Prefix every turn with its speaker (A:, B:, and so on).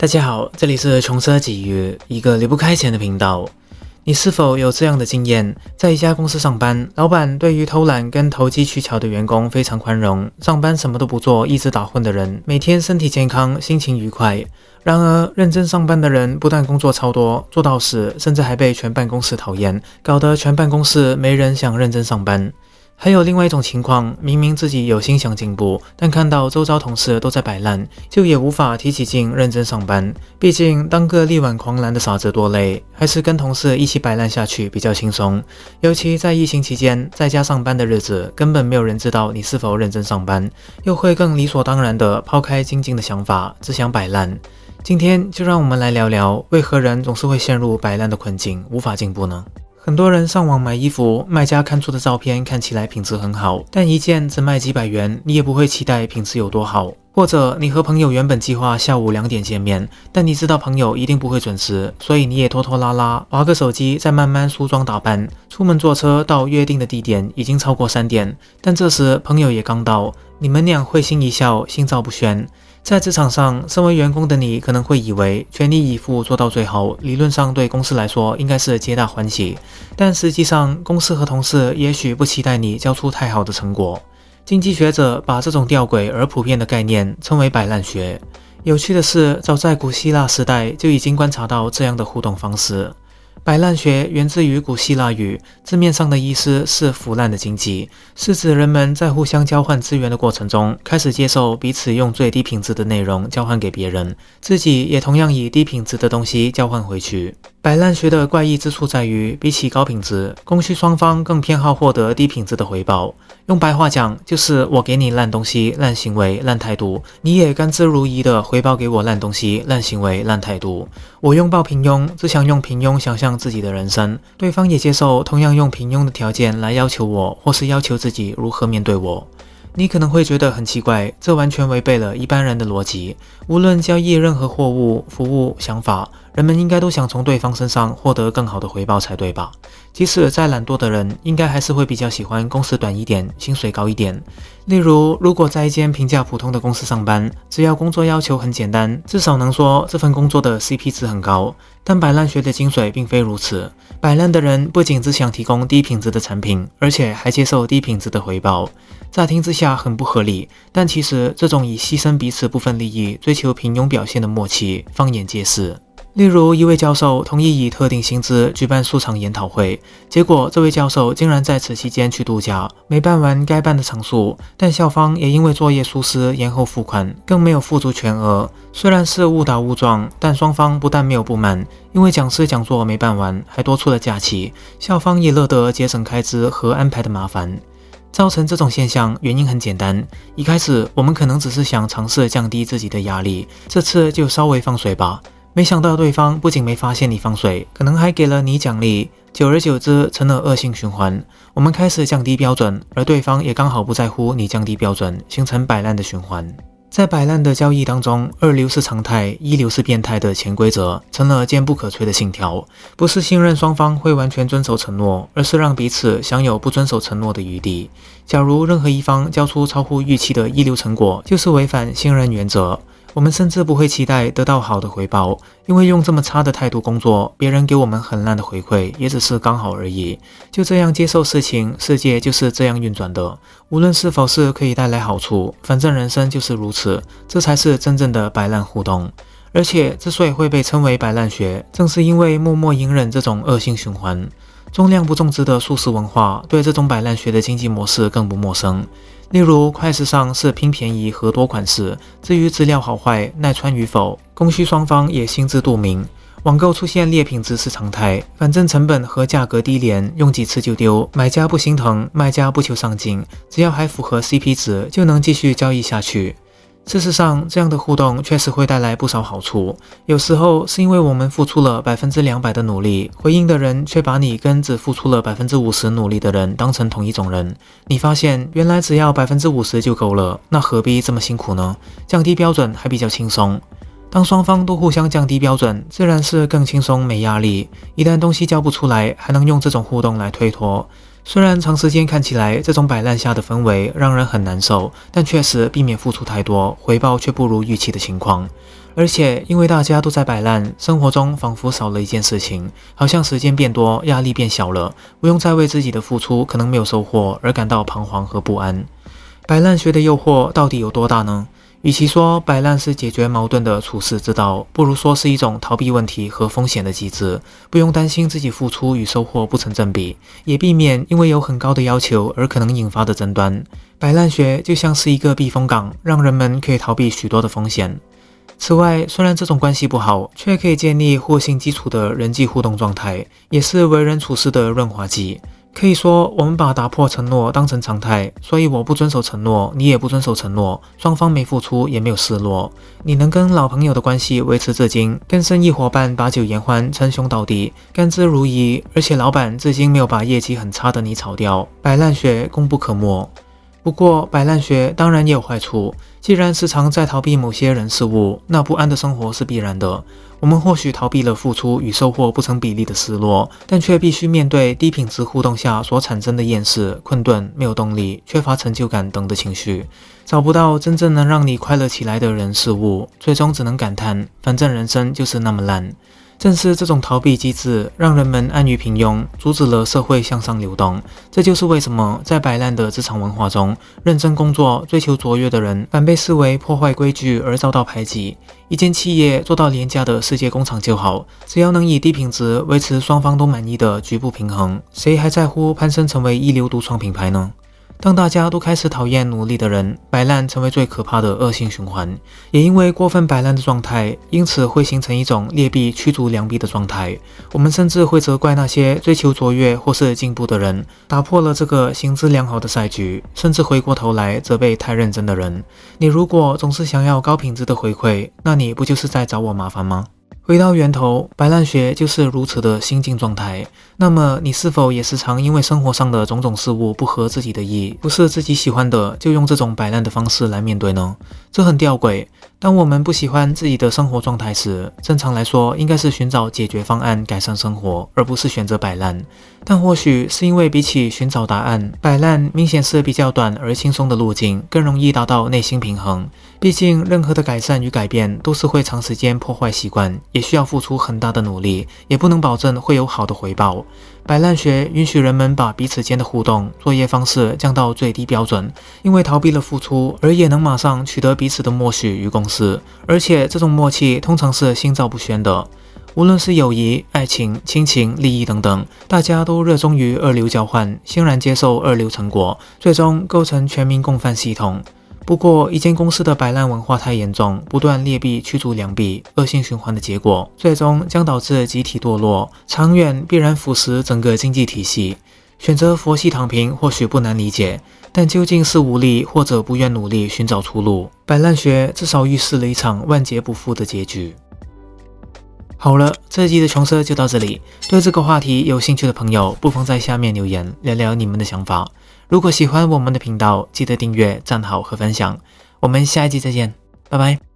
A: 大家好，这里是穷奢极欲，一个离不开钱的频道。你是否有这样的经验？在一家公司上班，老板对于偷懒跟投机取巧的员工非常宽容，上班什么都不做，一直打混的人，每天身体健康，心情愉快。然而，认真上班的人不但工作超多，做到死，甚至还被全办公室讨厌，搞得全办公室没人想认真上班。还有另外一种情况，明明自己有心想进步，但看到周遭同事都在摆烂，就也无法提起劲认真上班。毕竟当个力挽狂澜的傻子多累，还是跟同事一起摆烂下去比较轻松。尤其在疫情期间，在家上班的日子，根本没有人知道你是否认真上班，又会更理所当然地抛开精进的想法，只想摆烂。今天就让我们来聊聊，为何人总是会陷入摆烂的困境，无法进步呢？很多人上网买衣服，卖家看出的照片看起来品质很好，但一件只卖几百元，你也不会期待品质有多好。或者，你和朋友原本计划下午两点见面，但你知道朋友一定不会准时，所以你也拖拖拉拉玩个手机，再慢慢梳妆打扮。出门坐车到约定的地点已经超过三点，但这时朋友也刚到，你们俩会心一笑，心照不宣。在职场上，身为员工的你可能会以为全力以赴做到最好，理论上对公司来说应该是皆大欢喜。但实际上，公司和同事也许不期待你交出太好的成果。经济学者把这种吊诡而普遍的概念称为“摆烂学”。有趣的是，早在古希腊时代就已经观察到这样的互动方式。“摆烂学”源自于古希腊语，字面上的意思是“腐烂的经济”，是指人们在互相交换资源的过程中，开始接受彼此用最低品质的内容交换给别人，自己也同样以低品质的东西交换回去。摆烂学的怪异之处在于，比起高品质，供需双方更偏好获得低品质的回报。用白话讲，就是我给你烂东西、烂行为、烂态度，你也甘之如饴的回报给我烂东西、烂行为、烂态度。我拥抱平庸，只想用平庸想象自己的人生。对方也接受同样用平庸的条件来要求我，或是要求自己如何面对我。你可能会觉得很奇怪，这完全违背了一般人的逻辑。无论交易任何货物、服务、想法，人们应该都想从对方身上获得更好的回报才对吧？即使再懒惰的人，应该还是会比较喜欢公司短一点，薪水高一点。例如，如果在一间评价普通的公司上班，只要工作要求很简单，至少能说这份工作的 CP 值很高。但摆烂学的精髓并非如此，摆烂的人不仅只想提供低品质的产品，而且还接受低品质的回报。乍听之下很不合理，但其实这种以牺牲彼此部分利益追求平庸表现的默契，放眼皆是。例如，一位教授同意以特定薪资举办数场研讨会，结果这位教授竟然在此期间去度假，没办完该办的场数，但校方也因为作业疏失延后付款，更没有付足全额。虽然是误打误撞，但双方不但没有不满，因为讲师讲座没办完还多出了假期，校方也乐得节省开支和安排的麻烦。造成这种现象原因很简单，一开始我们可能只是想尝试降低自己的压力，这次就稍微放水吧。没想到对方不仅没发现你放水，可能还给了你奖励。久而久之成了恶性循环，我们开始降低标准，而对方也刚好不在乎你降低标准，形成摆烂的循环。在摆烂的交易当中，二流是常态，一流是变态的潜规则，成了坚不可摧的信条。不是信任双方会完全遵守承诺，而是让彼此享有不遵守承诺的余地。假如任何一方交出超乎预期的一流成果，就是违反信任原则。我们甚至不会期待得到好的回报，因为用这么差的态度工作，别人给我们很烂的回馈，也只是刚好而已。就这样接受事情，世界就是这样运转的。无论是否是可以带来好处，反正人生就是如此。这才是真正的“摆烂”互动。而且，之所以会被称为“摆烂学”，正是因为默默隐忍这种恶性循环。重量不重植的素食文化，对这种摆烂学的经济模式更不陌生。例如，快时尚是拼便宜和多款式，至于质量好坏、耐穿与否，供需双方也心知肚明。网购出现劣品质是常态，反正成本和价格低廉，用几次就丢，买家不心疼，卖家不求上进，只要还符合 CP 值，就能继续交易下去。事实上，这样的互动确实会带来不少好处。有时候是因为我们付出了百分之两百的努力，回应的人却把你跟只付出了百分之五十努力的人当成同一种人。你发现原来只要百分之五十就够了，那何必这么辛苦呢？降低标准还比较轻松。当双方都互相降低标准，自然是更轻松、没压力。一旦东西交不出来，还能用这种互动来推脱。虽然长时间看起来，这种摆烂下的氛围让人很难受，但确实避免付出太多，回报却不如预期的情况。而且，因为大家都在摆烂，生活中仿佛少了一件事情，好像时间变多，压力变小了，不用再为自己的付出可能没有收获而感到彷徨和不安。摆烂学的诱惑到底有多大呢？与其说摆烂是解决矛盾的处世之道，不如说是一种逃避问题和风险的机制。不用担心自己付出与收获不成正比，也避免因为有很高的要求而可能引发的争端。摆烂学就像是一个避风港，让人们可以逃避许多的风险。此外，虽然这种关系不好，却可以建立互信基础的人际互动状态，也是为人处事的润滑剂。可以说，我们把打破承诺当成常态，所以我不遵守承诺，你也不遵守承诺，双方没付出，也没有失落。你能跟老朋友的关系维持至今，跟生意伙伴把酒言欢、称兄道弟、甘之如饴，而且老板至今没有把业绩很差的你炒掉，摆烂学功不可没。不过，摆烂学当然也有坏处。既然时常在逃避某些人事物，那不安的生活是必然的。我们或许逃避了付出与收获不成比例的失落，但却必须面对低品质互动下所产生的厌世、困顿、没有动力、缺乏成就感等的情绪，找不到真正能让你快乐起来的人事物，最终只能感叹：反正人生就是那么烂。正是这种逃避机制，让人们安于平庸，阻止了社会向上流动。这就是为什么在摆烂的职场文化中，认真工作、追求卓越的人，反被视为破坏规矩而遭到排挤。一间企业做到廉价的世界工厂就好，只要能以低品质维持双方都满意的局部平衡，谁还在乎攀升成为一流独创品牌呢？当大家都开始讨厌努力的人，摆烂成为最可怕的恶性循环。也因为过分摆烂的状态，因此会形成一种劣币驱逐良币的状态。我们甚至会责怪那些追求卓越或是进步的人打破了这个行之良好的赛局，甚至回过头来责备太认真的人。你如果总是想要高品质的回馈，那你不就是在找我麻烦吗？回到源头，摆烂学就是如此的心境状态。那么，你是否也时常因为生活上的种种事物不合自己的意，不是自己喜欢的，就用这种摆烂的方式来面对呢？这很吊诡。当我们不喜欢自己的生活状态时，正常来说应该是寻找解决方案改善生活，而不是选择摆烂。但或许是因为比起寻找答案，摆烂明显是比较短而轻松的路径，更容易达到内心平衡。毕竟，任何的改善与改变都是会长时间破坏习惯，也需要付出很大的努力，也不能保证会有好的回报。摆烂学允许人们把彼此间的互动作业方式降到最低标准，因为逃避了付出，而也能马上取得彼此的默许与共识。而且这种默契通常是心照不宣的。无论是友谊、爱情、亲情、利益等等，大家都热衷于二流交换，欣然接受二流成果，最终构成全民共犯系统。不过，一间公司的摆烂文化太严重，不断劣币驱逐良币，恶性循环的结果，最终将导致集体堕落，长远必然腐蚀整个经济体系。选择佛系躺平或许不难理解，但究竟是无力或者不愿努力寻找出路？摆烂学至少预示了一场万劫不复的结局。好了，这一期的穷奢就到这里。对这个话题有兴趣的朋友，不妨在下面留言，聊聊你们的想法。如果喜欢我们的频道，记得订阅、赞好和分享。我们下一集再见，拜拜。